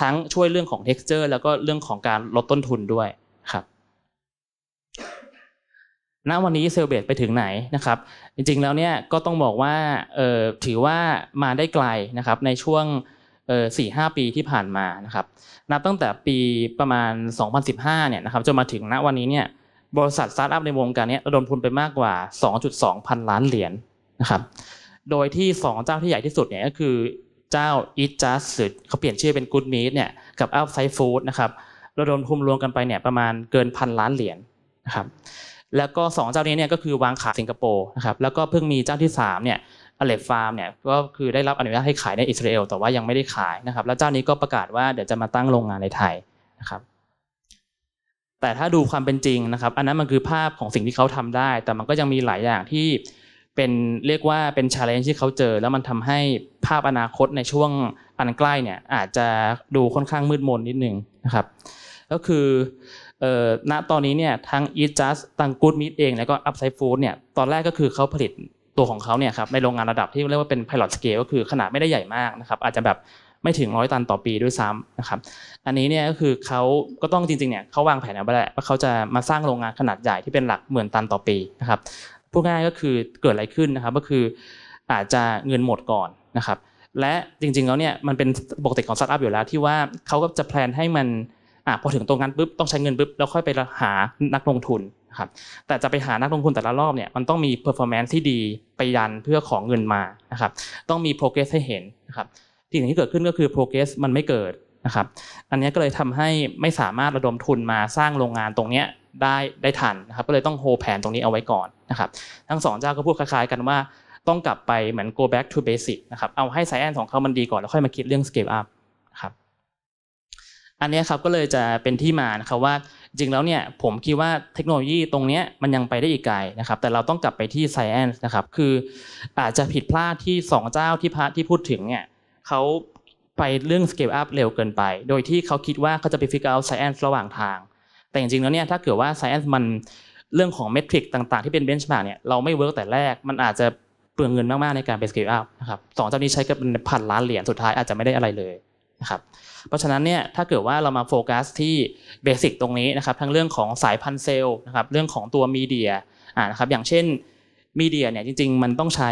ทั้งช่วยเรื่องของเท็กซ์เจอร์แล้วก็เรื่องของการลดต้นทุนด้วยครับ ณวันนี้เซลเบตไปถึงไหนนะครับ จริง ๆแล้วเนี่ยก็ต้องบอกว่าถือว่ามาได้ไกลนะครับในช่วงสี่ห้าปีที่ผ่านมานะครับนับตั้งแต่ปีประมาณ2015เนี่ยนะครับจนมาถึงณวันนี้เนี่ยบริษัทสตาร์ทอัพในวงการนี้ระดมทุนไปมากกว่า 2.2พันล้านเหรียญนะครับโดยที่2เจ้าที่ใหญ่ที่สุดเนี่ยก็คือเจ้า Eat Just เขาเปลี่ยนชื่อเป็น Good Meat เนี่ยกับ Outside Food นะครับระดมทุมรวมกันไปเนี่ยประมาณเกินพันล้านเหรียญนะครับ แล้วก็ 2 เจ้านี้เนี่ยก็คือวางขายสิงคโปร์นะครับ แล้วก็เพิ่งมีเจ้าที่3เนี่ยอเลฟฟาร์ม เนี่ย ก็คือได้รับอนุญาตให้ขายในอิสราเอลแต่ว่ายังไม่ได้ขายนะครับ แล้วเจ้านี้ก็ประกาศว่าเดี๋ยวจะมาตั้งโรงงานในไทยนะครับ แต่ถ้าดูความเป็นจริงนะครับ อันนั้นมันคือภาพของสิ่งที่เขาทำได้ แต่มันก็ยังมีหลายอย่างที่เป็นเรียกว่าเป็นชาเลนจ์ที่เขาเจอแล้วมันทำให้ภาพอนาคตในช่วงอันใกล้เนี่ยอาจจะดูค่อนข้างมืดมนนิดนึงนะครับก็คือณตอนนี้เนี่ยทั้ง e a t j u s t ตังกูดมิทเองแล้วก็ Upside Food เนี่ยตอนแรกก็คือเขาผลิตตัวของเขาเนี่ยครับในโรงงานระดับที่เรียกว่าเป็น pilot scale ก็คือขนาดไม่ได้ใหญ่มากนะครับอาจจะแบบไม่ถึงร้อยตันต่อปีด้วยซ้ำนะครับอันนี้เนี่ยก็คือเขาก็ต้องจริง ๆเนี่ยเขาวางแผนเอาไว้แหละว่าเขาจะมาสร้างโรงงานขนาดใหญ่ที่เป็นหลักหมื่นตันต่อปีนะครับพูดง่ายก็คือเกิดอะไรขึ้นนะครับก็คือ อาจจะเงินหมดก่อนนะครับ และจริงๆแล้วเนี่ยมันเป็นปกติของสตาร์ทอัพอยู่แล้ว ที่ว่าเขาก็จะแพลนให้มันอพอถึงตรงนั้นปุ๊บต้องใช้เงินปุ๊บแล้วค่อยไปหานักลงทุนนะครับแต่จะไปหานักลงทุนแต่ละรอบเนี่ยมันต้องมี performance ที่ดีไปยันเพื่อของเงินมานะครับต้องมี progress ให้เห็นนะครับสิ่งที่เกิดขึ้นก็คือ progress มันไม่เกิดนะครับ อันนี้ก็เลยทำให้ไม่สามารถระดมทุนมาสร้างโรงงานตรงเนี้ยได้ได้ทันนะครับก็เลยต้องโฮแผนตรงนี้เอาไว้ก่อนนะครับ ทั้งสองเจ้าก็พูดคล้ายๆกันว่าต้องกลับไปเหมือน go back to basic นะครับเอาให้ไซแอน c ของเขามันดีก่อน แล้วค่อยมาคิดเรื่อง scale up นะครับอันนี้ครับก็เลยจะเป็นที่มานะครับว่าจริงแล้วเนี่ยผมคิดว่าเทคโนโลยีตรงนี้มันยังไปได้อีกไกลนะครับ แต่เราต้องกลับไปที่ science นะครับคืออาจจะผิดพลาดที่ 2 เจ้าที่พระที่พูดถึงเนี่ยเขาไปเรื่อง scale up เร็วเกินไป โดยที่เขาคิดว่าเขาจะไป figure out science ระหว่างทางแต่จริงๆแล้วเนี่ยถ้าเกิดว่า science มันเรื่องของเมทริกต่างๆที่เป็นเบนช์ม็กเนี่ยเราไม่เวิร์กแต่แรก มันอาจจะเปลืองเงินมากๆในการไปสเกลอัพนะครับสองเจ้านี้ใช้กันเป็นพันล้านเหรียญสุดท้ายอาจจะไม่ได้อะไรเลยนะครับเพราะฉะนั้นเนี่ยถ้าเกิดว่าเรามาโฟกัสที่เบสิกตรงนี้นะครับทั้งเรื่องของสายพันธุ์เซลล์นะครับเรื่องของตัวมีเดียอ่านะครับอย่างเช่นมีเดียเนี่ยจริง ๆ มันต้องใช้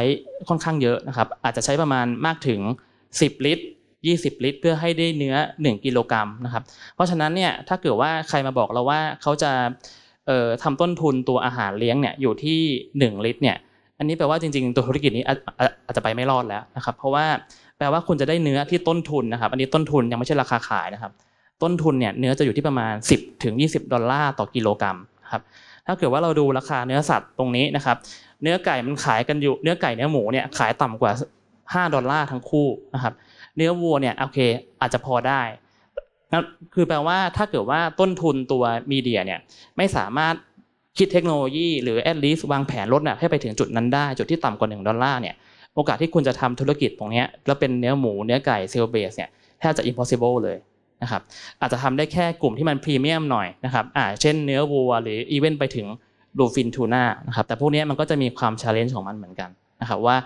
ค่อนข้างเยอะนะครับอาจจะใช้ประมาณมากถึง 10 ลิตร20 ลิตร เพื่อให้ได้เนื้อ 1กิโลกรัมนะครับเพราะฉะนั้นเนี่ยถ้าเกิดว่าใครมาบอกเราว่าเขาจะทำต้นทุนตัวอาหารเลี้ยงเนี่ยอยู่ที่ 1ลิตรเนี่ยอันนี้แปลว่าจริงๆ ตัวธุรกิจนี้อาจจะไปไม่รอดแล้วนะครับเพราะว่าแปลว่าคุณจะได้เนื้อที่ต้นทุนนะครับ อันนี้ต้นทุนยังไม่ใช่ราคาขายนะครับต้นทุนเนี่ยเนื้อจะอยู่ที่ประมาณ 10ถึง20ดอลลาร์ต่อกิโลกรัมครับถ้าเกิดว่าเราดูราคาเนื้อสัตว์ตรงนี้นะครับเนื้อไก่มันขายกันอยู่เนื้อไก่เนื้อหมูเนี่ยขายต่ำกว่า5 ดอลลาร์ทั้งคู่นะครับเนื้อวัวเนี่ยโอเคอาจจะพอได้คือแปลว่าถ้าเกิดว่าต้นทุนตัวมีเดียเนี่ยไม่สามารถคิดเทคโนโลยี หรือแอดลิสวางแผนลดน่ะให้ไปถึงจุดนั้นได้จุดที่ต่ำกว่า1ดอลลาร์เนี่ยโอกาสที่คุณจะทำธุรกิจตรงนี้แล้วเป็นเนื้อหมูเนื้อไก่เซลเบสเนี่ยแทบจะ impossible เลยนะครับอาจจะทำได้แค่กลุ่มที่มันพรีเมียมหน่อยนะครับอ่าเช่นเนื้อวัวหรืออีเวนต์ไปถึงลูฟินทูน่านะครับแต่พวกนี้มันก็จะมีความชาเลนจ์ของมันเหมือนกันนะครับว่า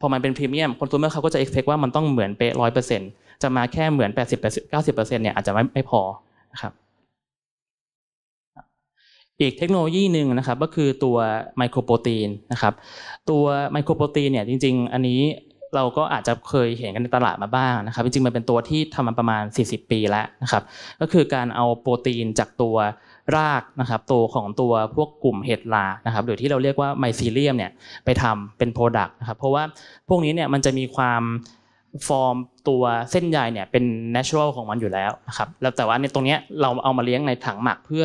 พอมันเป็นพรีเมียมคนซูเมอร์เขาก็จะคาดว่ามันต้องเหมือนเป๊ะร้อยเปอร์เซ็นต์จะมาแค่เหมือนแปดสิบแปดสิบเก้าสิบเปอร์เซ็นต์เนี่ยอาจจะไม่ไม่พอนะครับ อีกเทคโนโลยีหนึ่งนะครับก็คือตัวไมโครโปรตีนนะครับตัวไมโครโปรตีนเนี่ยจริงๆ อันนี้เราก็อาจจะเคยเห็นกันในตลาดมาบ้างนะครับจริงๆมันเป็นตัวที่ทำมาประมาณ40ปีแล้วนะครับ ก็คือการเอาโปรตีนจากตัวรากนะครับตัวของตัวพวกกลุ่มเห็ดลานะครับหรือที่เราเรียกว่าไมซีเลียมเนี่ยไปทำเป็นโปรดักต์นะครับ เพราะว่าพวกนี้เนี่ยมันจะมีความฟอร์มตัวเส้นใยเนี่ยเป็นเนเชอรัลของมันอยู่แล้วนะครับแล้วแต่ว่าในตรงนี้เราเอามาเลี้ยงในถังหมักเพื่อ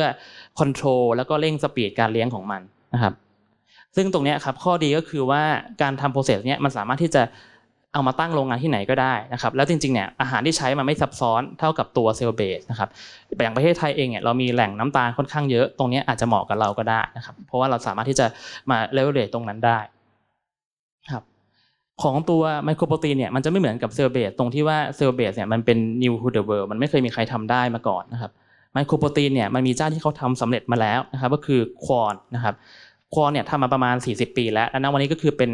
คอนโทรลแล้วก็เร่งสปีดการเลี้ยงของมันนะครับ ซึ่งตรงนี้ครับข้อดีก็คือว่าการทำโปรเซสเนี่ยมันสามารถที่จะเอามาตั้งโรงงานที่ไหนก็ได้นะครับ แล้วจริงๆเนี่ยอาหารที่ใช้มันไม่ซับซ้อนเท่ากับตัวเซลล์เบสนะครับอย่างประเทศไทยเองเนี่ยเรามีแหล่งน้ำตาลค่อนข้างเยอะตรงนี้อาจจะเหมาะกับเราก็ได้นะครับ เพราะว่าเราสามารถที่จะมาเลเวลเลตตรงนั้นได้ครับ ของตัวไมโครโปรตีนเนี่ยมันจะไม่เหมือนกับเซลล์เบสตรงที่ว่าเซลล์เบสเนี่ย มันเป็น new to the world มันไม่เคยมีใครทำได้มาก่อนนะครับไมโครโปรตีนเนี่ยมันมีเจ้าที่เขาทำสำเร็จมาแล้วนะครับ ก็คือควอนนะครับควอนเนี่ยทำมาประมาณ40ปีแล้วและณวันนี้ก็คือเป็น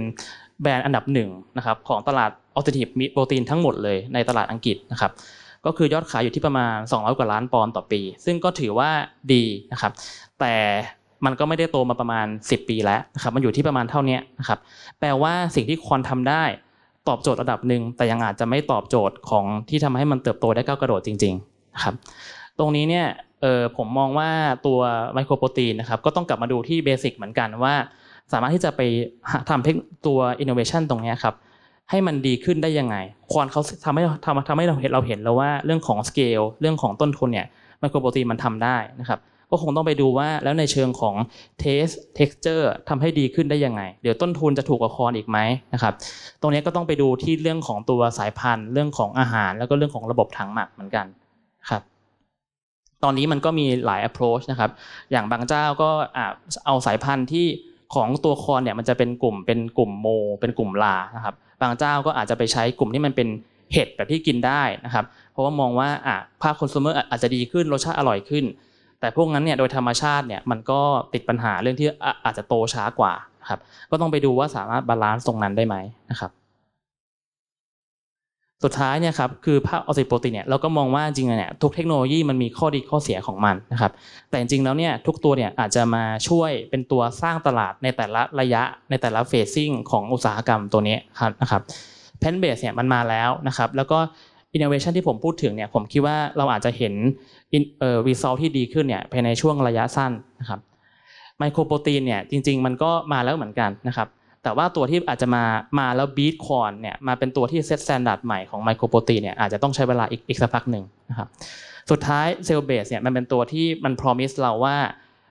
แบรนด์อันดับหนึ่งนะครับของตลาดออสเตรเลียมีโปรตีนทั้งหมดเลยในตลาดอังกฤษนะครับก็คือยอดขายอยู่ที่ประมาณ200กว่าล้านปอนด์ต่อปี ซึ่งก็ถือว่าดีนะครับแต่มันก็ไม่ได้โตมาประมาณ 10 ปีแล้วนะครับมันอยู่ที่ประมาณเท่านี้นะครับแปลว่าสิ่งที่ควรทำได้ตอบโจทย์ระดับหนึ่งแต่ยังอาจจะไม่ตอบโจทย์ของที่ทำให้มันเติบโตได้ก้าวกระโดดจริงๆนะครับตรงนี้เนี่ยผมมองว่าตัวไมโครโปรตีนนะครับก็ต้องกลับมาดูที่เบสิกเหมือนกันว่าสามารถที่จะไปทำเพ่มตัว innovation ตรงนี้ครับ ให้มันดีขึ้นได้ยังไง ควอนเขาทำให้ทำทำให้เราเห็นเราเห็นแล้วว่าเรื่องของสเกลเรื่องของต้นทุนเนี่ยไมโครโปรตีนมันทำได้นะครับ ก็คงต้องไปดูว่าแล้วในเชิงของเทสเท็กซเจอร์ทำให้ดีขึ้นได้ยังไง เดี๋ยวต้นทุนจะถูกกว่าคอนอีกไหมนะครับ ตรงนี้ก็ต้องไปดูที่เรื่องของตัวสายพันธุ์ เรื่องของอาหาร แล้วก็เรื่องของระบบถังหมักเหมือนกันครับ ตอนนี้มันก็มีหลาย approach นะครับ อย่างบางเจ้าก็เอาสายพันธุ์ที่ของตัวคอนเนี่ยมันจะเป็นกลุ่มเป็นกลุ่มโม เป็นกลุ่มลานะครับบางเจ้าก็อาจจะไปใช้กลุ่มที่มันเป็นเห็ดแบบที่กินได้นะครับเพราะว่ามองว่าอ่ะภาพคอน sumer อาจจะดีขึ้นรสชาติอร่อยขึ้น แต่พวกนั้นเนี่ยโดยธรรมชาติเนี่ยมันก็ติดปัญหาเรื่องที่อาจจะโตช้ากว่าครับก็ต้องไปดูว่าสามารถบาลานซ์ตรงนั้นได้ไหมนะครับสุดท้ายเนี่ยครับคือภาพออสิโปรตีนเนี่ยเราก็มองว่าจริงๆเนี่ยทุกเทคโนโลยีมันมีข้อดีข้อเสียของมันนะครับ แต่จริงๆ แล้วเนี่ยทุกตัวเนี่ยอาจจะมาช่วยเป็นตัวสร้างตลาดในแต่ละระยะ ในแต่ละเฟสซิ่งของอุตสาหกรรมตัวนี้ครับนะครับแพนเบสเนี่ยมันมาแล้วนะครับ แล้วก็อินโนเวชันที่ผมพูดถึงเนี่ยผมคิดว่าเราอาจจะเห็นเอ่อวีซอลที่ดีขึ้นเนี่ยภายในช่วงระยะสั้นนะครับไมโครโปรตีนเนี่ยจริงๆ มันก็มาแล้วเหมือนกันนะครับแต่ว่าตัวที่อาจจะมามาแล้วบีทคอนเนี่ยมาเป็นตัวที่เซตสแตนดาร์ดใหม่ของไมโครโปรตีนเนี่ยอาจจะต้องใช้เวลาอีกอีกสักพักหนึ่งนะครับสุดท้ายเซลล์เบสเนี่ยมันเป็นตัวที่มันพรอมิสเราว่า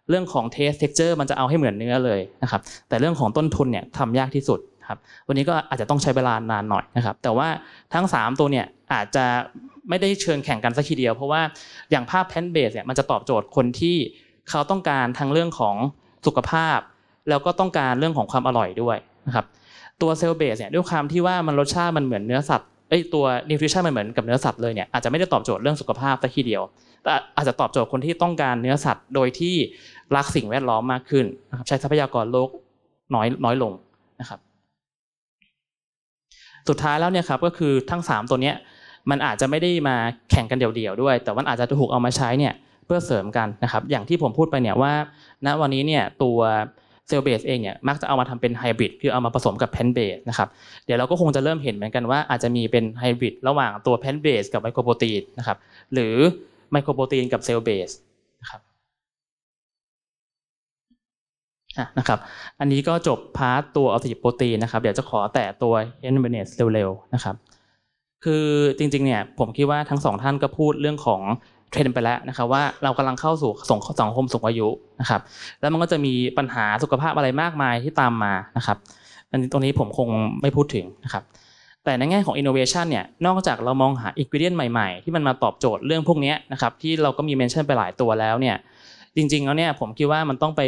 เรื่องของเทสเท็กเจอร์มันจะเอาให้เหมือนเนื้อเลยนะครับแต่เรื่องของต้นทุนเนี่ยทำยากที่สุดครับวันนี้ก็อาจจะต้องใช้เวลานานหน่อยนะครับแต่ว่าทั้ง 3 ตัวเนี่ยอาจจะไม่ได้เชิงแข่งกันสักทีเดียว เพราะว่าอย่างภาพแพนเบสเนี่ยมันจะตอบโจทย์คนที่เขาต้องการทั้งเรื่องของสุขภาพแล้วก็ต้องการเรื่องของความอร่อยด้วยนะครับตัวเซลเบสเนี่ยด้วยความที่ว่ามันรสชาติมันเหมือนเนื้อสัตว์เอ้ตัวนิวทริชั่นมันเหมือนกับเนื้อสัตว์เลยเนี่ยอาจจะไม่ได้ตอบโจทย์เรื่องสุขภาพแต่ทีเดียว แต่อาจจะตอบโจทย์คนที่ต้องการเนื้อสัตว์ โดยที่รักสิ่งแวดล้อมมากขึ้นนะครับใช้ทรัพยากรโลกน้อยน้อยลงนะครับ สุดท้ายแล้วเนี่ยครับก็คือทั้ง3ตัวเนี้ยมันอาจจะไม่ได้มาแข่งกันเดี่ยวๆด้วย แต่มันอาจจะถูกเอามาใช้เนี่ยเพื่อเสริมกันนะครับ อย่างที่ผมพูดไปเนี่ยว่าณวันนี้เนี่ยตัวเซลล์เบสเองเนี่ยมักจะเอามาทำเป็นไฮบริดคือเอามาผสมกับแพนเบสนะครับเดี๋ยวเราก็คงจะเริ่มเห็นเหมือนกันว่าอาจจะมีเป็นไฮบริดระหว่างตัวแพนเบสกับไมโครโปรตีนนะครับหรือไมโครโปรตีนกับเซลล์เบสนะครับนะครับอันนี้ก็จบพาร์ตตัวอัลติโปรตีนนะครับเดี๋ยวจะขอแตะตัวเอนเบเนสเร็วๆนะครับ คือจริงๆเนี่ยผมคิดว่าทั้งสองท่านก็พูดเรื่องของเทรนไปแล้วนะครับว่าเรากำลังเข้าสู่สองสังคมสูงอายุนะครับแล้วมันก็จะมีปัญหาสุขภาพอะไรมากมายที่ตามมานะครับ อันนี้ตรงนี้ผมคงไม่พูดถึงนะครับแต่ในแง่ของ innovation เนี่ยนอกจากเรามองหา ingredient ใหม่ๆที่มันมาตอบโจทย์เรื่องพวกนี้นะครับที่เราก็มีเมนชั่นไปหลายตัวแล้วเนี่ยจริงๆแล้วเนี่ยผมคิดว่ามันต้องไป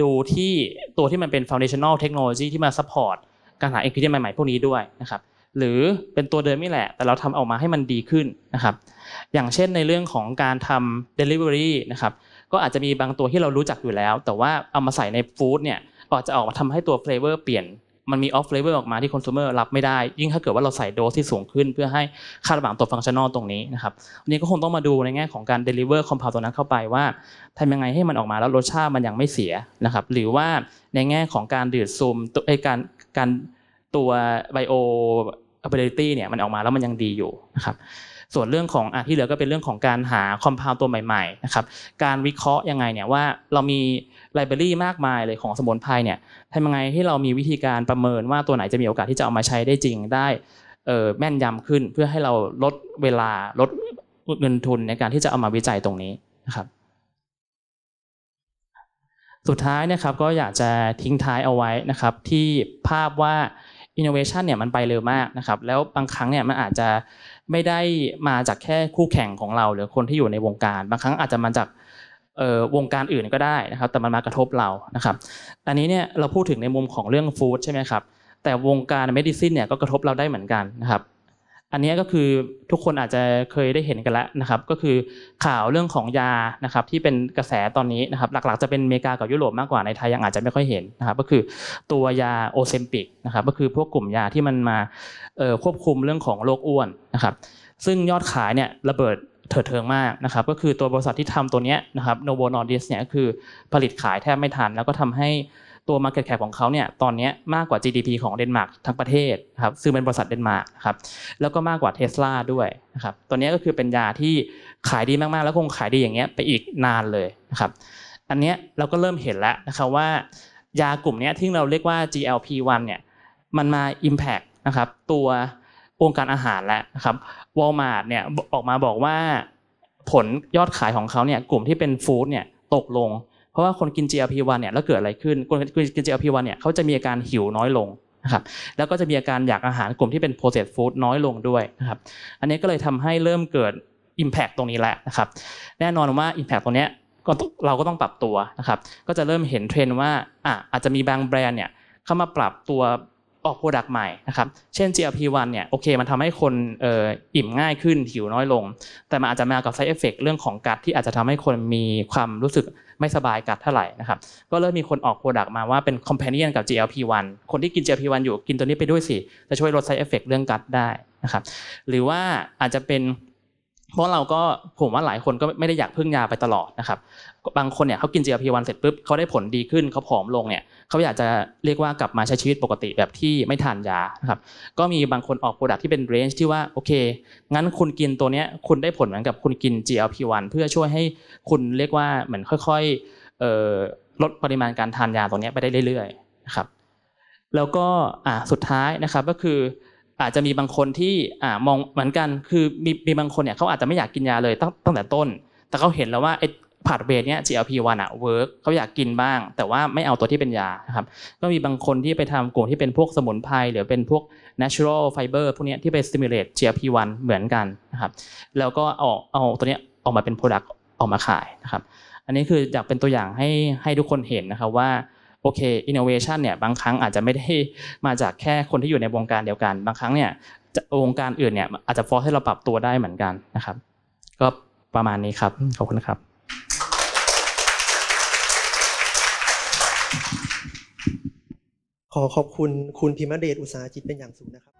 ดูที่ตัวที่มันเป็น foundational technology ที่มา support การหา ingredient ใหม่ๆพวกนี้ด้วยนะครับหรือเป็นตัวเดิมนี่แหละ แต่เราทำออกมาให้มันดีขึ้นนะครับอย่างเช่นในเรื่องของการทำ Delivery นะครับก็อาจจะมีบางตัวที่เรารู้จักอยู่แล้ว แต่ว่าเอามาใส่ในฟู้ดเนี่ยก็จะออกมาทำให้ตัวเฟลเวอร์เปลี่ยน มันมีออฟเลเวอร์ออกมาที่คอน sumer รับไม่ได้ยิ่งถ้าเกิดว่าเราใส่โดสที่สูงขึ้นเพื่อให้คาดหวางตัวฟังชั่นอลตรงนี้นะครับอันนี้ก็คงต้องมาดูในแง่ของการ deliver คอมเพลตตัวนั้นเข้าไปว่าทำยังไงให้มันออกมาแล้วรสชาติมันยังไม่เสียนะครับ หรือว่าในแง่ของการดืดซูมตัวไอการการตัวไบโอ ability เนี่ยมันออกมาแล้วมันยังดีอยู่นะครับส่วนเรื่องของอ่ะที่เหลือก็เป็นเรื่องของการหาคอมเพลวตัวใหม่ๆนะครับ การวิเคราะห์ยังไงเนี่ยว่าเรามีไลบรารีมากมายเลยของสมุนไพรเนี่ยทำยังไงที่เรามีวิธีการประเมินว่าตัวไหนจะมีโอกาสที่จะเอามาใช้ได้จริงได้แม่นยำขึ้น เพื่อให้เราลดเวลาลดเงินทุนในการที่จะเอามาวิจัยตรงนี้นะครับ สุดท้ายนะครับก็อยากจะทิ้งท้ายเอาไว้นะครับ ที่ภาพว่า innovation เนี่ยมันไปเร็วมากนะครับ แล้วบางครั้งเนี่ยมันอาจจะไม่ได้มาจากแค่คู่แข่งของเราหรือคนที่อยู่ในวงการ บางครั้งอาจจะมาจากวงการอื่นก็ได้นะครับ แต่มันมากระทบเรานะครับอันนี้เนี่ยเราพูดถึงในมุมของเรื่องฟู้ดใช่ไหมครับแต่วงการเมดิซินเนี่ยก็กระทบเราได้เหมือนกันนะครับอันนี้ก็คือทุกคนอาจจะเคยได้เห็นกันแล้วนะครับก็คือข่าวเรื่องของยานะครับที่เป็นกระแสตอนนี้นะครับหลักๆจะเป็นอเมริกากับยุโรปมากกว่าในไทยยังอาจจะไม่ค่อยเห็นนะครับก็คือตัวยาโอเซมปิกนะครับก็คือพวกกลุ่มยาที่มันมาควบคุมเรื่องของโรคอ้วนนะครับซึ่งยอดขายเนี่ยระเบิดเถิดเทิงมากนะครับ ก็คือตัวบริษัทที่ทำตัวนี้นะครับโนโวนอร์ดิสเนี่ยคือผลิตขายแทบไม่ทัน แล้วก็ทำให้ตัว market cap ของเขาเนี่ยตอนนี้มากกว่า GDP ของเดนมาร์กทั้งประเทศครับซึ่งเป็นบริษัทเดนมาร์กครับแล้วก็มากกว่าเทสลาด้วยนะครับตัวนี้ก็คือเป็นยาที่ขายดีมาก ๆแล้วคงขายดีอย่างเงี้ยไปอีกนานเลยนะครับอันนี้เราก็เริ่มเห็นแล้วนะครับว่ายากลุ่มนี้ที่เราเรียกว่า GLP-1 เนี่ยมันมา impact นะครับตัวองค์การอาหารแล้วนะครับวอลมาร์ทเนี่ยออกมาบอกว่าผลยอดขายของเขาเนี่ยกลุ่มที่เป็นฟู้ดเนี่ยตกลงเพราะว่าคนกิน GLP-1 เนี่ยแล้วเกิดอะไรขึ้น คนกิน GLP-1 เนี่ยเขาจะมีอาการหิวน้อยลงนะครับแล้วก็จะมีอาการอยากอาหารกลุ่มที่เป็น processed food น้อยลงด้วยนะครับอันนี้ก็เลยทำให้เริ่มเกิด Impact ตรงนี้แหละนะครับแน่นอนว่า Impact ตรงนี้ก็เราก็ต้องปรับตัวนะครับก็จะเริ่มเห็นเทรนว่าอ่ะอาจจะมีบางแบรนด์เนี่ยเข้ามาปรับตัวออกโปรดักต์ใหม่นะครับ เช่น GLP-1 เนี่ย โอเค มันทำให้คนอิ่มง่ายขึ้น หิวน้อยลง แต่มันอาจจะมากับ side effect เรื่องของกัดที่อาจจะทำให้คนมีความรู้สึกไม่สบายกัดเท่าไหร่นะครับ ก็เริ่มมีคนออกโปรดักต์มาว่าเป็น companion กับ GLP-1 คนที่กิน GLP-1 อยู่ กินตัวนี้ไปด้วยสิ จะช่วยลด side effect เรื่องกัดได้นะครับ หรือว่าอาจจะเป็นเพราะเราก็ผมว่าหลายคนก็ไม่ได้อยากพึ่งยาไปตลอดนะครับ บางคนเนี่ยเขากิน GLP-1 เสร็จปุ๊บเขาได้ผลดีขึ้นเขาผอมลงเนี่ยเขาอยากจะเรียกว่ากลับมาใช้ชีวิตปกติแบบที่ไม่ทานยานะครับก็มีบางคนออกโปรดักที่เป็นเรนจ์ที่ว่าโอเค งั้นคุณกินตัวเนี้ยคุณได้ผลเหมือนกับคุณกิน GLP-1 เพื่อช่วยให้คุณเรียกว่าเหมือนค่อยๆลดปริมาณการทานยาตัวเนี้ยไปได้เรื่อยๆนะครับแล้วก็อ่าสุดท้ายนะครับก็คืออาจจะมีบางคนที่อ่ามองเหมือนกัน คือมีมีบางคนเนี่ยเขาอาจจะไม่อยากกินยาเลยตั้งตั้งแต่ต้น แต่เขาเห็นแล้วว่าไอ้ผาดเบรเนี่ย GLP-1 อะเวิร์กเขาอยากกินบ้าง แต่ว่าไม่เอาตัวที่เป็นยาครับ ก็มีบางคนที่ไปทำกลุ่มที่เป็นพวกสมุนไพรหรือเป็นพวก natural fiber พวกนี้ที่ไป stimulate GLP-1 เหมือนกันนะครับ แล้วก็เอาเอาตัวเนี้ยออกมาเป็น product ออกมาขายนะครับ อันนี้คืออยากเป็นตัวอย่างให้ให้ทุกคนเห็นนะครับว่าโอเค อินโนเวชันเนี่ย บางครั้งอาจจะไม่ได้มาจากแค่คนที่อยู่ในวงการเดียวกัน บางครั้งเนี่ยวงการอื่นเนี่ย อาจจะฟอร์ให้เราปรับตัวได้เหมือนกันนะครับ ก็ประมาณนี้ครับ ขอบคุณครับ ขอขอบคุณคุณพิมเดช อุตสาหจิตเป็นอย่างสูงนะครับ